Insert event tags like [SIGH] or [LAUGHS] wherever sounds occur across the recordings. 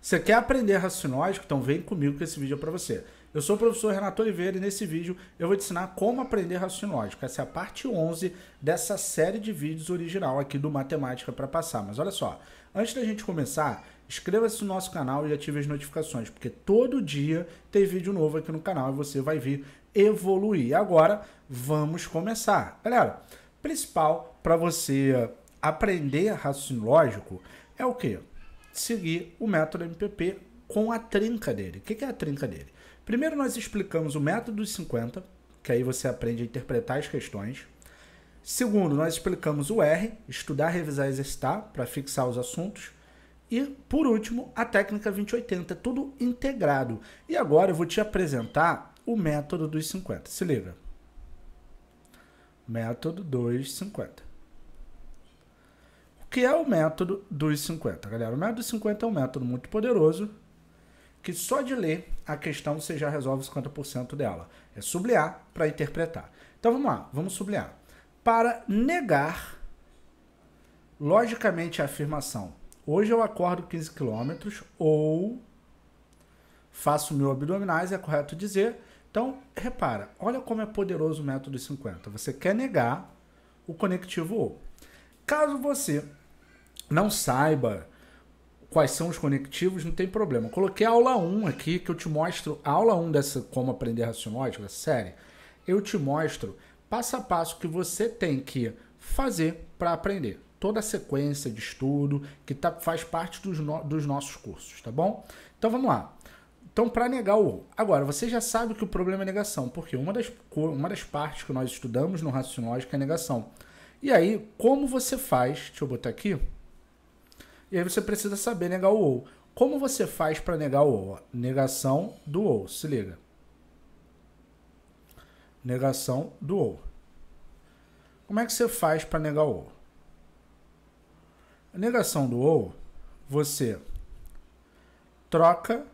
Você quer aprender racinógico? Então vem comigo que esse vídeo é para você. Eu sou o professor Renato Oliveira e nesse vídeo eu vou te ensinar como aprender raciocínio lógico. Essa é a parte 11 dessa série de vídeos original aqui do Matemática para Passar. Mas olha só, antes da gente começar, inscreva-se no nosso canal e ative as notificações, porque todo dia tem vídeo novo aqui no canal e você vai vir evoluir. agora, vamos começar. Galera, principal para você aprender raciocínio lógico é o quê? seguir o método MPP com a trinca dele. O que é a trinca dele? Primeiro nós explicamos o método dos 50, que aí você aprende a interpretar as questões. Segundo, nós explicamos o R, estudar, revisar, exercitar, para fixar os assuntos. E, por último, a técnica 2080, é tudo integrado. E agora eu vou te apresentar o método dos 50. Se liga. Método dos 50 que é o método dos 50. Galera, o método dos 50 é um método muito poderoso que só de ler a questão você já resolve 50% dela. É sublinhar para interpretar. Então vamos lá, vamos sublinhar. Para negar logicamente a afirmação, hoje eu acordo 15 quilômetros ou faço mil abdominais, é correto dizer. Então, repara, olha como é poderoso o método 50. Você quer negar o conectivo ou. Caso você não saiba quais são os conectivos, não tem problema. coloquei a aula 1 aqui, que eu te mostro, a aula 1 dessa Como Aprender Racionótica, essa série, eu te mostro passo a passo que você tem que fazer para aprender. Toda a sequência de estudo que tá, faz parte dos, no, dos nossos cursos, tá bom? Então vamos lá. Então, para negar o Agora, você já sabe que o problema é negação, porque uma das, uma das partes que nós estudamos no racionólogo é negação. E aí, como você faz? Deixa eu botar aqui. E aí você precisa saber negar o ou. Como você faz para negar o ou? Negação do ou, se liga. Negação do ou. Como é que você faz para negar o ou? negação do ou, você troca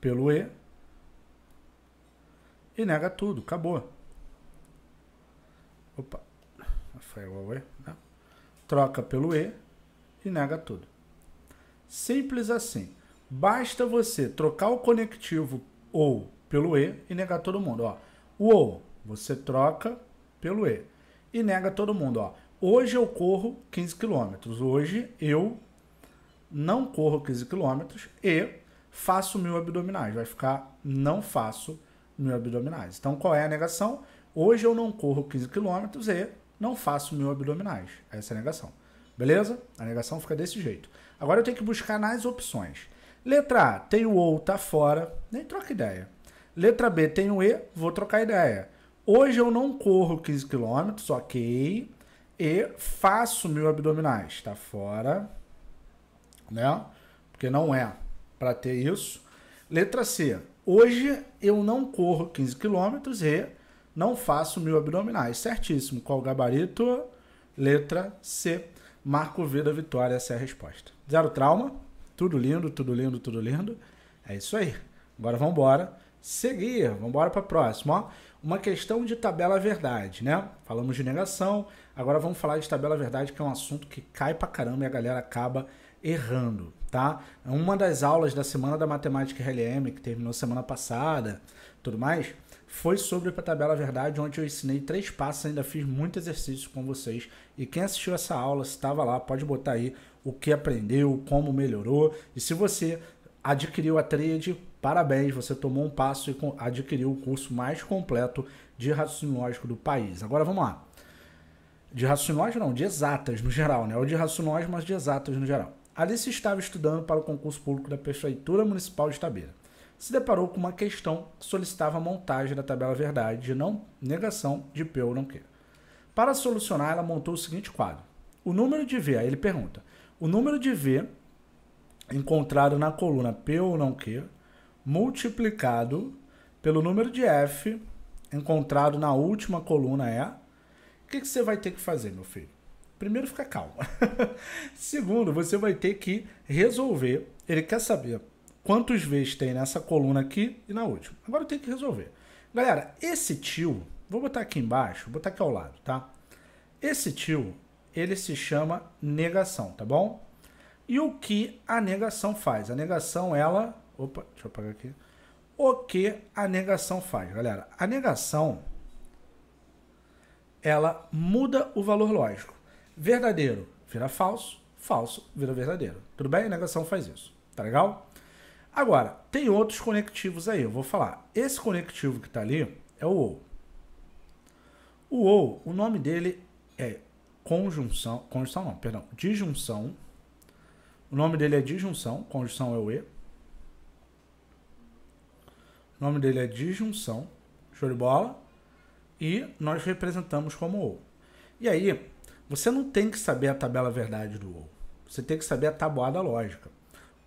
pelo e e nega tudo, acabou. Opa, firewall é. Né? Troca pelo E e nega tudo. Simples assim. Basta você trocar o conectivo ou pelo E e negar todo mundo. Ó, o ou você troca pelo E e nega todo mundo. Ó, hoje eu corro 15 quilômetros. Hoje eu não corro 15 quilômetros e faço mil abdominais. Vai ficar não faço mil abdominais. Então qual é a negação? Hoje eu não corro 15 quilômetros e não faço mil abdominais. Essa é a negação. Beleza? A negação fica desse jeito. Agora eu tenho que buscar nas opções. Letra A, tem o ou, tá fora, nem troca ideia. Letra B, tem o E, vou trocar ideia. Hoje eu não corro 15 km, ok. E faço mil abdominais, tá fora. Né? Porque não é para ter isso. Letra C, hoje eu não corro 15 km e não faço mil abdominais. Certíssimo. Qual o gabarito? Letra C. Marco Vida Vitória, essa é a resposta. Zero trauma. Tudo lindo, tudo lindo, tudo lindo. É isso aí. Agora vamos embora. Seguir. Vamos embora para a próxima. Ó. Uma questão de tabela verdade, né? Falamos de negação. Agora vamos falar de tabela verdade, que é um assunto que cai para caramba e a galera acaba errando, tá? Uma das aulas da semana da matemática RLM, que terminou semana passada, tudo mais, foi sobre a tabela verdade, onde eu ensinei três passos, ainda fiz muito exercício com vocês. E quem assistiu essa aula, se estava lá, pode botar aí o que aprendeu, como melhorou. E se você adquiriu a trade, parabéns, você tomou um passo e adquiriu o curso mais completo de raciocínio lógico do país. Agora vamos lá. De raciocínio não, de exatas no geral, né? Ou de raciocínio mas de exatas no geral. Alice estava estudando para o concurso público da Prefeitura Municipal de Tabeira se deparou com uma questão que solicitava a montagem da tabela verdade de não negação de P ou não Q. Para solucionar, ela montou o seguinte quadro. O número de V, aí ele pergunta, o número de V encontrado na coluna P ou não Q multiplicado pelo número de F encontrado na última coluna E. É, o que, que você vai ter que fazer, meu filho? Primeiro, fica calmo. [LAUGHS] Segundo, você vai ter que resolver. Ele quer saber quantos Vs tem nessa coluna aqui e na última. Agora eu tenho que resolver. Galera, esse tio, vou botar aqui embaixo, vou botar aqui ao lado, tá? Esse tio, ele se chama negação, tá bom? E o que a negação faz? A negação, ela... Opa, deixa eu apagar aqui. O que a negação faz, galera? A negação, ela muda o valor lógico. Verdadeiro vira falso, falso vira verdadeiro. Tudo bem? A negação faz isso. Tá legal? Agora, tem outros conectivos aí, eu vou falar. Esse conectivo que está ali é o OU. O OU, o nome dele é conjunção, conjunção não, perdão, disjunção. O nome dele é disjunção, conjunção é o E. O nome dele é disjunção, show de bola. E nós representamos como OU. E aí, você não tem que saber a tabela verdade do OU. Você tem que saber a tabuada lógica.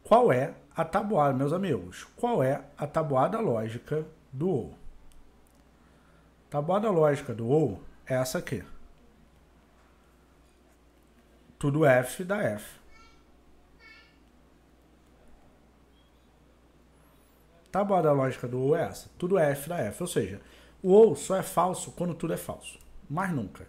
Qual é a tabuada, meus amigos? Qual é a tabuada lógica do OU? Tabuada lógica do OU é essa aqui. Tudo F dá F. Tabuada lógica do OU é essa. Tudo F dá F. Ou seja, o OU só é falso quando tudo é falso. Mas nunca.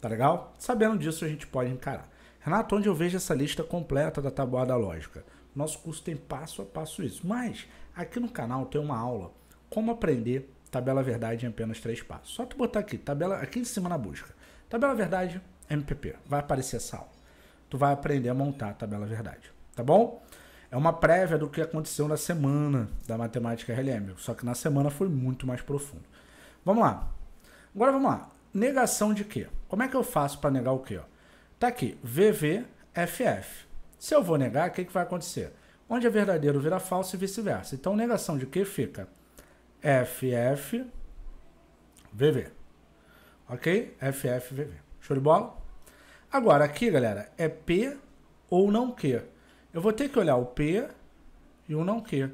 Tá legal? Sabendo disso, a gente pode encarar. Renato, onde eu vejo essa lista completa da tabuada lógica? Nosso curso tem passo a passo isso. Mas aqui no canal tem uma aula como aprender tabela verdade em apenas três passos. Só tu botar aqui, tabela aqui em cima na busca. Tabela verdade MPP. Vai aparecer essa aula. Tu vai aprender a montar a tabela verdade, tá bom? É uma prévia do que aconteceu na semana da matemática RLM, só que na semana foi muito mais profundo. Vamos lá. Agora vamos lá. Negação de quê? Como é que eu faço para negar o quê? Ó? Tá aqui, VVFF. Se eu vou negar, o que, que vai acontecer? Onde é verdadeiro vira falso e vice-versa. Então, negação de que fica FF VV. Ok? FF VV. Show de bola? Agora, aqui, galera, é P ou não Q. Eu vou ter que olhar o P e o não Q.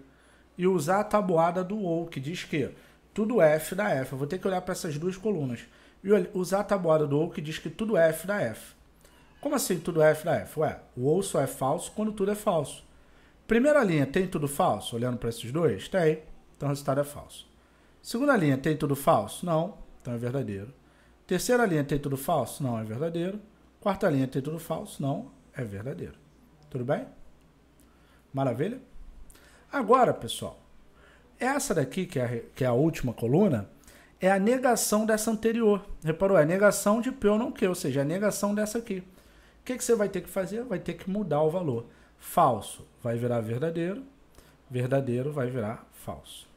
E usar a tabuada do OU, que diz que tudo F da F. Eu vou ter que olhar para essas duas colunas. E usar a tabuada do OU, que diz que tudo F da F. Como assim tudo é F da F? Ué, o ou só é falso quando tudo é falso. Primeira linha, tem tudo falso? Olhando para esses dois? Tem. Então o resultado é falso. Segunda linha, tem tudo falso? Não. Então é verdadeiro. Terceira linha, tem tudo falso? Não, é verdadeiro. Quarta linha, tem tudo falso? Não, é verdadeiro. Tudo bem? Maravilha? Agora, pessoal, essa daqui, que é, a, que é a última coluna, é a negação dessa anterior. Reparou? É a negação de P ou não Q, ou seja, é a negação dessa aqui. O que, que você vai ter que fazer? Vai ter que mudar o valor. Falso vai virar verdadeiro, verdadeiro vai virar falso.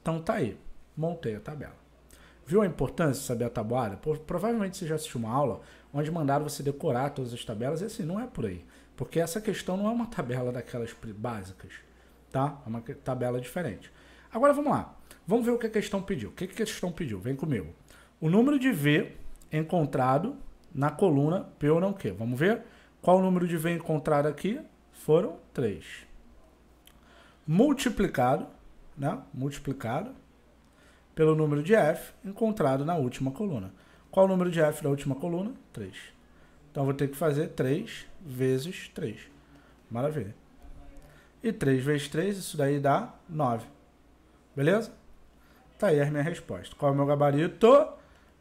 Então tá aí, montei a tabela. Viu a importância de saber a tabuada? Provavelmente você já assistiu uma aula onde mandaram você decorar todas as tabelas, e assim, não é por aí. Porque essa questão não é uma tabela daquelas básicas, tá? É uma tabela diferente. Agora vamos lá. Vamos ver o que a questão pediu. O que a questão pediu? Vem comigo. O número de V encontrado na coluna P ou não Q. Vamos ver? Qual o número de V encontrado aqui? Foram 3. Multiplicado, né? Multiplicado pelo número de F encontrado na última coluna. Qual o número de F da última coluna? 3. Então vou ter que fazer 3 vezes 3. Maravilha. E 3 vezes 3, isso daí dá 9. Beleza? Tá aí a minha resposta. Qual é o meu gabarito?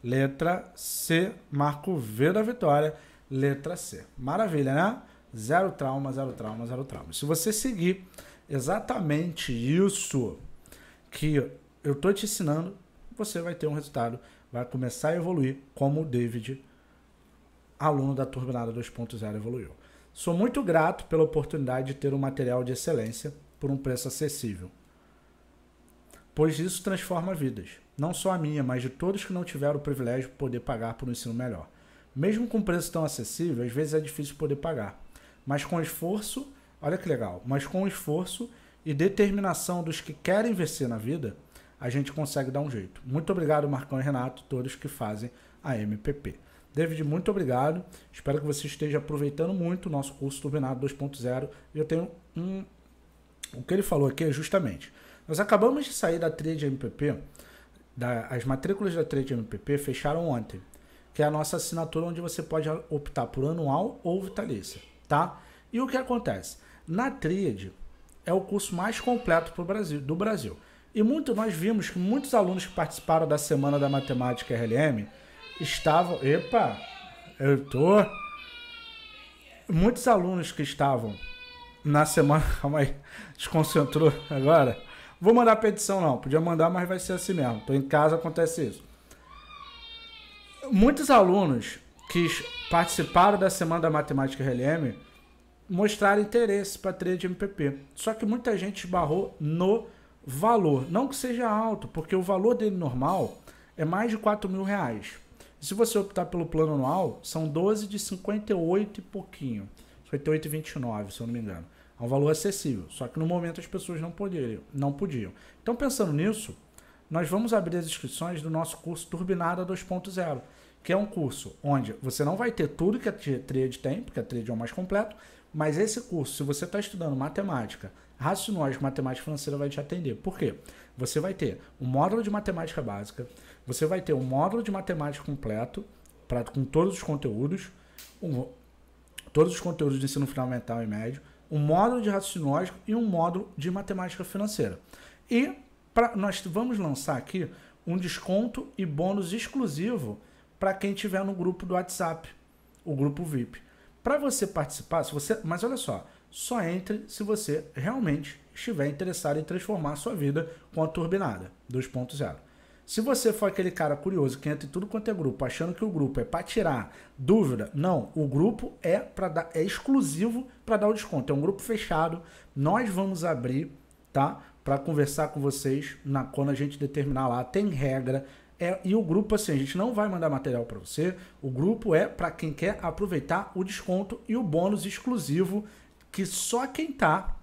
Letra C, marco V da vitória. Letra C. Maravilha, né? Zero trauma, zero trauma, zero trauma. Se você seguir exatamente isso que eu estou te ensinando, você vai ter um resultado, vai começar a evoluir como o David, aluno da Turbinada 2.0, evoluiu. Sou muito grato pela oportunidade de ter um material de excelência por um preço acessível pois isso transforma vidas, não só a minha, mas de todos que não tiveram o privilégio de poder pagar por um ensino melhor. Mesmo com preço tão acessível, às vezes é difícil poder pagar, mas com esforço, olha que legal, mas com esforço e determinação dos que querem vencer na vida, a gente consegue dar um jeito. Muito obrigado, Marcão e Renato, todos que fazem a MPP. David, muito obrigado. Espero que você esteja aproveitando muito o nosso curso Turbinado 2.0. Eu tenho um. O que ele falou aqui é justamente nós acabamos de sair da trade MPP, da, as matrículas da trade MPP fecharam ontem, que é a nossa assinatura onde você pode optar por anual ou vitalícia, tá? E o que acontece? Na trade é o curso mais completo pro Brasil, do Brasil. E muito nós vimos que muitos alunos que participaram da Semana da Matemática RLM estavam, epa, eu tô muitos alunos que estavam na semana, [LAUGHS] calma aí, desconcentrou agora. Vou mandar petição, não. Podia mandar, mas vai ser assim mesmo. Tô em casa, acontece isso. Muitos alunos que participaram da Semana da Matemática RLM mostraram interesse para de MPP. Só que muita gente esbarrou no valor. Não que seja alto, porque o valor dele normal é mais de 4 mil reais. Se você optar pelo plano anual, são 12 de 58 e pouquinho. 58,29, se eu não me engano a é um valor acessível. Só que no momento as pessoas não, poderiam, não podiam. Então, pensando nisso, nós vamos abrir as inscrições do nosso curso Turbinada 2.0, que é um curso onde você não vai ter tudo que a trade tem, porque a trade é o mais completo, mas esse curso, se você está estudando matemática, raciocínio matemática financeira vai te atender. Por quê? Você vai ter um módulo de matemática básica, você vai ter um módulo de matemática completo, pra, com todos os conteúdos, um, todos os conteúdos de ensino fundamental e médio, um módulo de raciocínio lógico e um módulo de matemática financeira. E pra, nós vamos lançar aqui um desconto e bônus exclusivo para quem tiver no grupo do WhatsApp, o grupo VIP. Para você participar, se você, mas olha só, só entre se você realmente estiver interessado em transformar sua vida com a turbinada 2.0. Se você for aquele cara curioso que entra em tudo quanto é grupo, achando que o grupo é para tirar dúvida, não, o grupo é para dar é exclusivo para dar o desconto. É um grupo fechado. Nós vamos abrir, tá? Para conversar com vocês na quando a gente determinar lá, tem regra. É, e o grupo assim, a gente não vai mandar material para você. O grupo é para quem quer aproveitar o desconto e o bônus exclusivo que só quem tá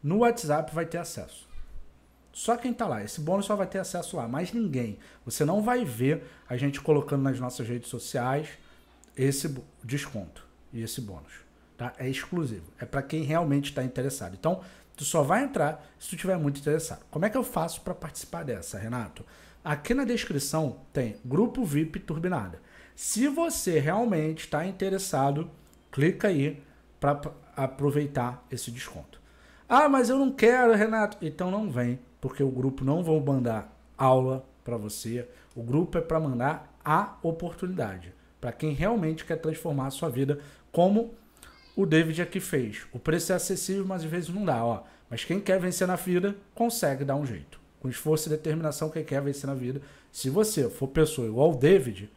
no WhatsApp vai ter acesso. Só quem está lá. Esse bônus só vai ter acesso lá, mais ninguém. Você não vai ver a gente colocando nas nossas redes sociais esse desconto e esse bônus. Tá? É exclusivo. É para quem realmente está interessado. Então, tu só vai entrar se tu tiver muito interessado. Como é que eu faço para participar dessa, Renato? Aqui na descrição tem grupo VIP Turbinada. Se você realmente está interessado, clica aí para aproveitar esse desconto. Ah, mas eu não quero, Renato. Então não vem, porque o grupo não vão mandar aula para você, o grupo é para mandar a oportunidade, para quem realmente quer transformar a sua vida, como o David aqui fez. O preço é acessível, mas às vezes não dá, ó. Mas quem quer vencer na vida, consegue dar um jeito. Com esforço e determinação, quem quer vencer na vida. Se você for pessoa igual o David,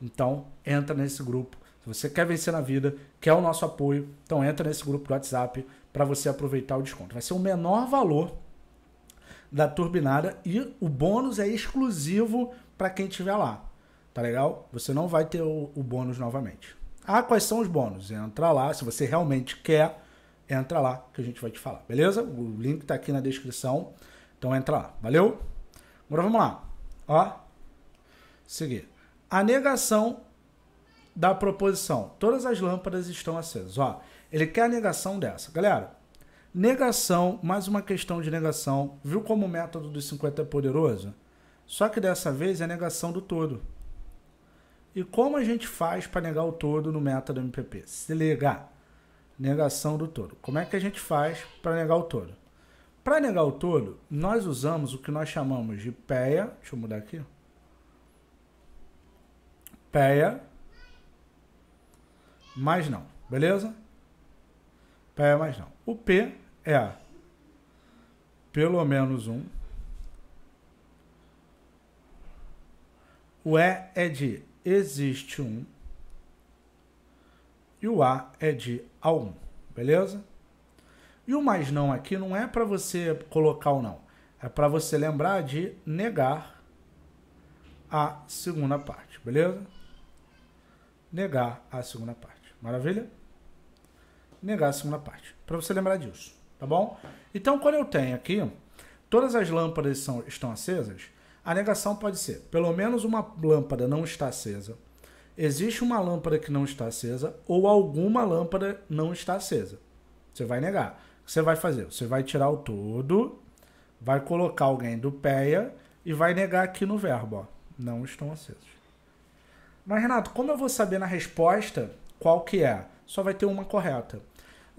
então entra nesse grupo. Se você quer vencer na vida, quer o nosso apoio, então entra nesse grupo do WhatsApp para você aproveitar o desconto. Vai ser o menor valor da turbinada e o bônus é exclusivo para quem estiver lá. Tá legal? Você não vai ter o, o, bônus novamente. Ah, quais são os bônus? Entra lá, se você realmente quer, entra lá que a gente vai te falar, beleza? O link tá aqui na descrição. Então entra lá. Valeu? Agora vamos lá. Ó. Seguir. A negação da proposição. Todas as lâmpadas estão acesas. Ó, ele quer a negação dessa. Galera, Negação, mais uma questão de negação. Viu como o método dos 50 é poderoso? Só que dessa vez é negação do todo. E como a gente faz para negar o todo no método MPP? Se liga. Negação do todo. Como é que a gente faz para negar o todo? Para negar o todo, nós usamos o que nós chamamos de PEA. Deixa eu mudar aqui. PEA. Mas não. Beleza? PEA mais não. O P é pelo menos um. O E é de existe um. E o A é de algum. um, beleza? E o mais não aqui não é para você colocar o não. É para você lembrar de negar a segunda parte, beleza? Negar a segunda parte. Maravilha? Negar a segunda parte para você lembrar disso, tá bom? Então, quando eu tenho aqui, todas as lâmpadas são, estão acesas, a negação pode ser, pelo menos uma lâmpada não está acesa, existe uma lâmpada que não está acesa ou alguma lâmpada não está acesa. Você vai negar. O que você vai fazer? Você vai tirar o todo, vai colocar alguém do PEA e vai negar aqui no verbo, ó. Não estão acesos. Mas, Renato, como eu vou saber na resposta qual que é? Só vai ter uma correta.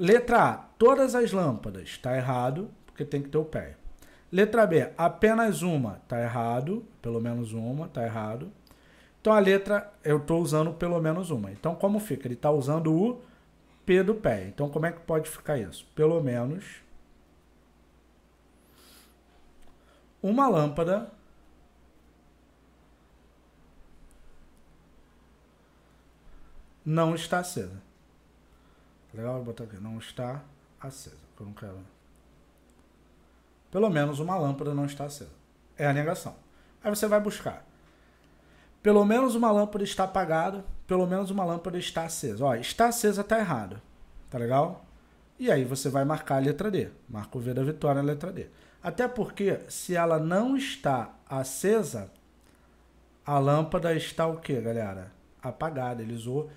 Letra A, todas as lâmpadas, está errado, porque tem que ter o pé. Letra B, apenas uma, está errado, pelo menos uma, está errado. Então a letra, eu estou usando pelo menos uma. Então como fica? Ele está usando o P do pé. Então como é que pode ficar isso? Pelo menos uma lâmpada não está acesa. Legal, vou botar aqui. Não está acesa. Eu não quero. Pelo menos uma lâmpada não está acesa. É a negação. Aí você vai buscar. Pelo menos uma lâmpada está apagada. Pelo menos uma lâmpada está acesa. Ó, está acesa está errado. Tá legal? E aí você vai marcar a letra D. Marca o V da vitória na letra D. Até porque se ela não está acesa, a lâmpada está o que, galera? Apagada. Ele usou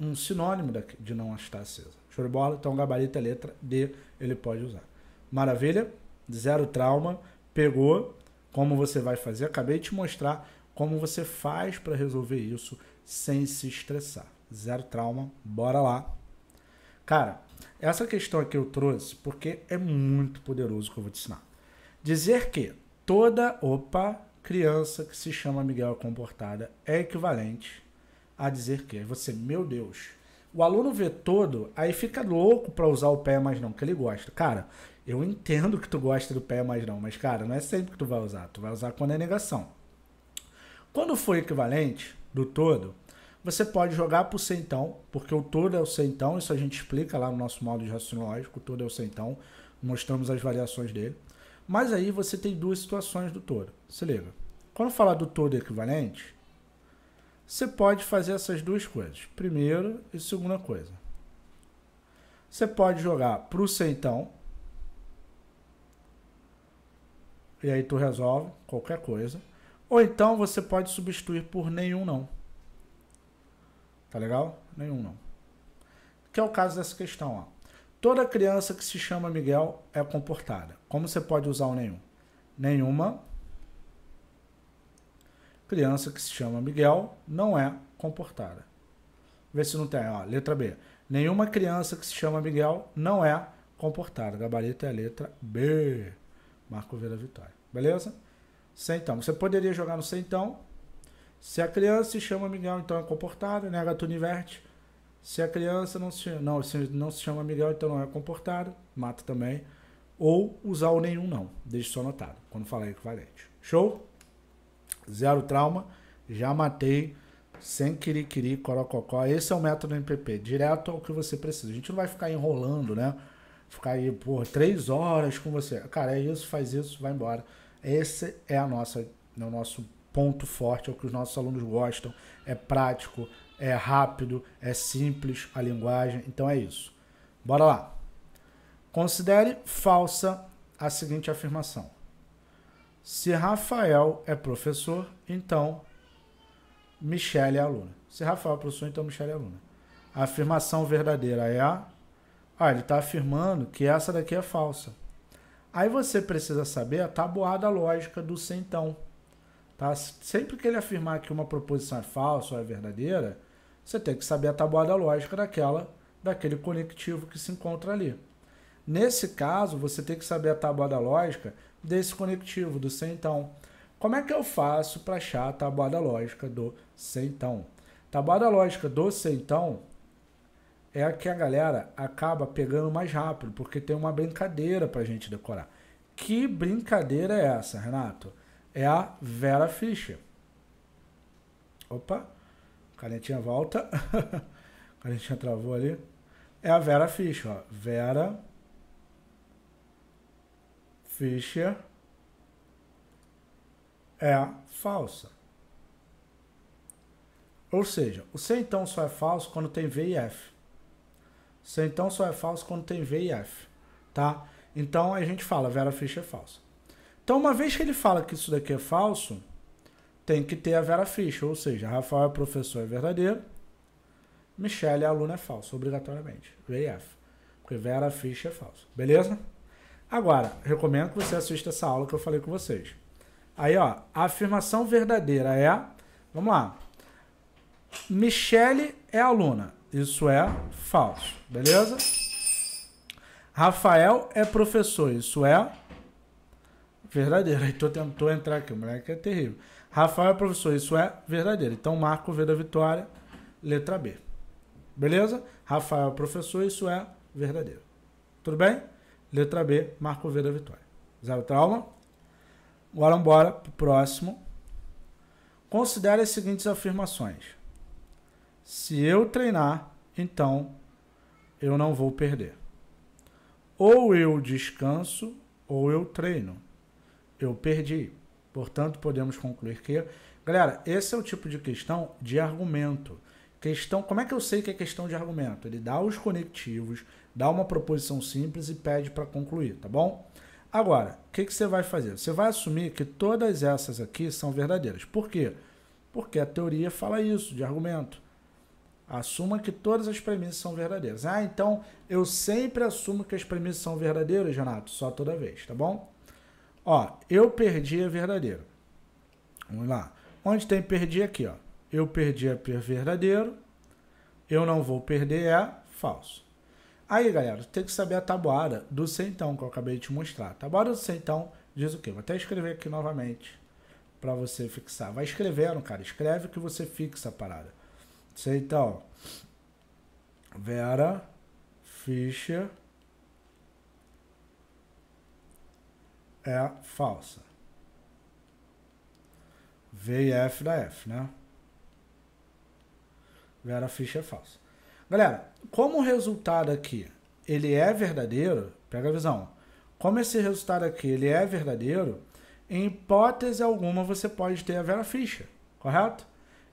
um sinônimo de não estar acesa. Show de bola? Então, gabarito é letra D, ele pode usar. Maravilha? Zero trauma. Pegou. Como você vai fazer? Acabei de te mostrar como você faz para resolver isso sem se estressar. Zero trauma. Bora lá. Cara, essa questão aqui eu trouxe porque é muito poderoso que eu vou te ensinar. Dizer que toda, opa, criança que se chama Miguel comportada é equivalente a dizer que. Aí você, meu Deus. O aluno vê todo, aí fica louco pra usar o pé mais não, que ele gosta. Cara, eu entendo que tu gosta do pé mais não, mas cara, não é sempre que tu vai usar. Tu vai usar quando é negação. Quando for equivalente do todo, você pode jogar pro centão, porque o todo é o centão, isso a gente explica lá no nosso modo de raciocínio lógico, o todo é o centão, mostramos as variações dele. Mas aí você tem duas situações do todo. Se liga. Quando falar do todo equivalente, você pode fazer essas duas coisas. Primeiro e segunda coisa. Você pode jogar pro centão. E aí tu resolve qualquer coisa. Ou então você pode substituir por nenhum não. Tá legal? Nenhum não. Que é o caso dessa questão, ó. Toda criança que se chama Miguel é comportada. Como você pode usar o nenhum? Nenhuma Criança que se chama Miguel não é comportada. Vê se não tem. Ó, letra B. Nenhuma criança que se chama Miguel não é comportada. Gabarito é a letra B. Marco Vila Vitória. Beleza? Centão. Você poderia jogar no centão. Se a criança se chama Miguel, então é comportada. Nega, né? tu inverte. Se a criança não se, não, se não se chama Miguel, então não é comportado, mata também. Ou usar o nenhum não, deixe só anotado, quando falar equivalente. Show? Zero trauma, já matei, sem querer, corococó. Esse é o método MPP, direto ao que você precisa. A gente não vai ficar enrolando, né? Ficar aí por três horas com você. Cara, é isso, faz isso, vai embora. Esse é a nossa, é o nosso ponto forte, é o que os nossos alunos gostam. É prático, é rápido, é simples a linguagem. Então é isso. Bora lá. Considere falsa a seguinte afirmação. Se Rafael é professor, então Michele é aluna. Se Rafael é professor, então Michele é aluna. A afirmação verdadeira é a. Ah, ele está afirmando que essa daqui é falsa. Aí você precisa saber a tabuada lógica do sentão. Tá? Sempre que ele afirmar que uma proposição é falsa ou é verdadeira, você tem que saber a tabuada lógica daquela, daquele conectivo que se encontra ali. Nesse caso, você tem que saber a tabuada lógica desse conectivo, do centão. Como é que eu faço para achar a tabuada lógica do centão? Tabuada lógica do centão é a que a galera acaba pegando mais rápido, porque tem uma brincadeira para a gente decorar. Que brincadeira é essa, Renato? É a Vera Fischer. Opa, canetinha volta. [LAUGHS] canetinha travou ali. É a Vera Fischer, ó. Vera Fischer é falsa. Ou seja, o C então só é falso quando tem V e F. O C então só é falso quando tem V e F. Tá? Então a gente fala Vera Fischer é falsa. Então uma vez que ele fala que isso daqui é falso, tem que ter a Vera Fischer, ou seja, Rafael é professor é verdadeiro, Michelle é aluna é falso, obrigatoriamente. V e F. Porque Vera Fischer é falso. Beleza? Agora, recomendo que você assista essa aula que eu falei com vocês. Aí, ó, a afirmação verdadeira é, vamos lá. Michele é aluna. Isso é falso, beleza? Rafael é professor. Isso é verdadeiro. [LAUGHS] Aí tô tentou entrar aqui, o moleque é terrível. Rafael é professor. Isso é verdadeiro. Então Marco o V da vitória, letra B. Beleza? Rafael é professor. Isso é verdadeiro. Tudo bem? Letra B, Marco V da vitória. Zero trauma. Agora embora para o próximo. Considere as seguintes afirmações. Se eu treinar, então eu não vou perder. Ou eu descanso ou eu treino. Eu perdi. Portanto, podemos concluir que. Galera, esse é o tipo de questão de argumento. Questão, como é que eu sei que é questão de argumento? Ele dá os conectivos, Dá uma proposição simples e pede para concluir, tá bom? Agora, o que, que você vai fazer? Você vai assumir que todas essas aqui são verdadeiras. Por quê? Porque a teoria fala isso de argumento. Assuma que todas as premissas são verdadeiras. Ah, então eu sempre assumo que as premissas são verdadeiras, Renato? Só toda vez, tá bom? Ó, eu perdi é verdadeiro. Vamos lá. Onde tem perdi aqui, ó. Eu perdi é verdadeiro. Eu não vou perder é falso. Aí, galera, tem que saber a tabuada do centão que eu acabei de te mostrar. A tabuada do centão diz o quê? Vou até escrever aqui novamente para você fixar. Vai escrevendo, cara. Escreve que você fixa a parada. Centão. Vera Fischer é falsa. V e F da F, né? Vera Fischer é falsa. Galera, como o resultado aqui ele é verdadeiro, pega a visão. Como esse resultado aqui ele é verdadeiro, em hipótese alguma você pode ter a Vera Fischer, correto?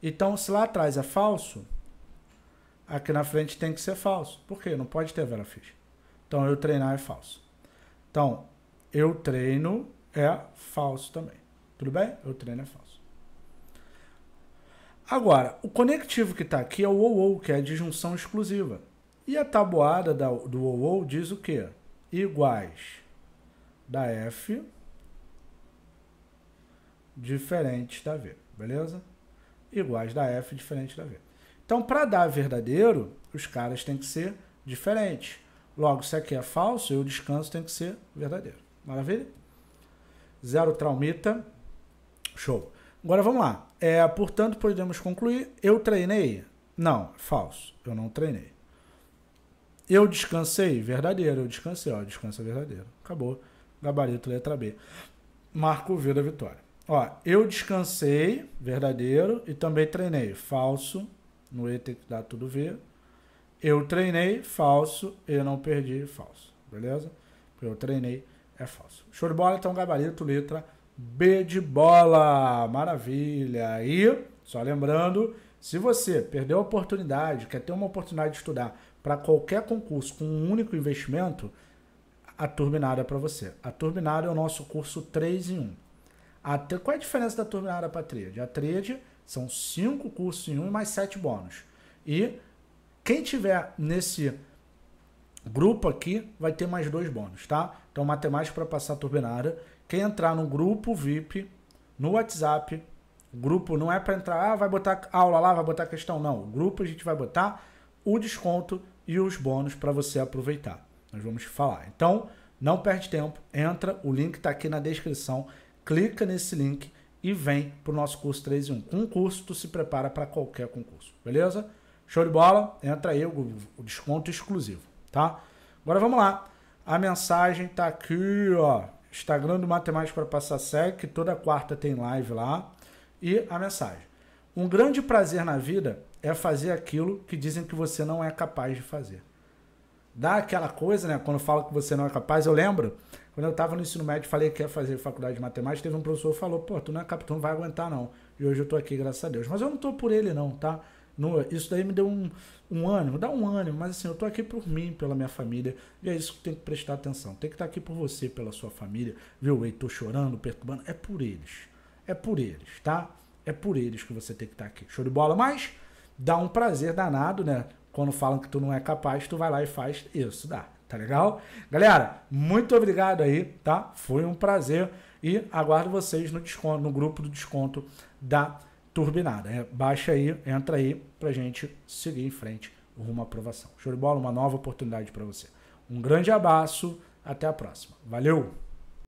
Então, se lá atrás é falso, aqui na frente tem que ser falso. Por quê? Não pode ter a Vera Fischer. Então, eu treinar é falso. Então, eu treino é falso também. Tudo bem? Eu treino é falso. Agora, o conectivo que está aqui é o OO, que é a disjunção exclusiva. E a tabuada da, do OO diz o quê? Iguais da F diferentes da V, beleza? Iguais da F diferentes da V. Então, para dar verdadeiro, os caras têm que ser diferentes. Logo, se aqui é falso, eu descanso tem que ser verdadeiro. Maravilha? Zero traumita. Show. Agora vamos lá. É, portanto, podemos concluir: eu treinei? Não, é falso. Eu não treinei. Eu descansei? Verdadeiro. Eu descansei. Ó, descanso é verdadeiro. Acabou. Gabarito, letra B. Marco V da vitória. Ó, eu descansei, verdadeiro, e também treinei, falso. No E tem que dar tudo V. Eu treinei, falso, eu não perdi, falso. Beleza? Eu treinei, é falso. Show de bola, então, gabarito, letra B de bola, maravilha. E, só lembrando, se você perdeu a oportunidade, quer ter uma oportunidade de estudar para qualquer concurso com um único investimento, a Turbinada é para você. A Turbinada é o nosso curso 3 em 1. Até, qual é a diferença da Turbinada para a Trade? A Trade são cinco cursos em um, mais sete bônus. E quem tiver nesse grupo aqui vai ter mais dois bônus, tá? Então, matemática para passar turbinária. Quem entrar no grupo VIP, no WhatsApp, grupo não é para entrar, ah, vai botar aula lá, vai botar questão, não. O grupo a gente vai botar o desconto e os bônus para você aproveitar. Nós vamos falar. Então, não perde tempo, entra, o link está aqui na descrição, clica nesse link e vem para o nosso curso 3 em 1. Com um curso, tu se prepara para qualquer concurso, beleza? Show de bola? Entra aí, o desconto exclusivo tá? Agora vamos lá. A mensagem tá aqui, ó. Instagram do Matemática para Passar Sec, toda quarta tem live lá. E a mensagem. Um grande prazer na vida é fazer aquilo que dizem que você não é capaz de fazer. Dá aquela coisa, né? Quando fala que você não é capaz, eu lembro, quando eu estava no ensino médio, falei que ia fazer faculdade de matemática, teve um professor que falou, pô, tu não é capaz, tu não vai aguentar não. E hoje eu estou aqui, graças a Deus. Mas eu não estou por ele não, tá? No, isso daí me deu um, um ânimo, dá um ânimo, mas assim, eu tô aqui por mim, pela minha família, e é isso que tem que prestar atenção. Tem que estar tá aqui por você, pela sua família, viu? Ei, tô chorando, perturbando, é por eles. É por eles, tá? É por eles que você tem que estar tá aqui. Show de bola, mas dá um prazer danado, né? Quando falam que tu não é capaz, tu vai lá e faz isso, dá. Tá legal? Galera, muito obrigado aí, tá? Foi um prazer e aguardo vocês no desconto, no grupo do desconto da turbinada. É, baixa aí, entra aí para gente seguir em frente rumo à aprovação. Show de bola, uma nova oportunidade para você. Um grande abraço, até a próxima. Valeu!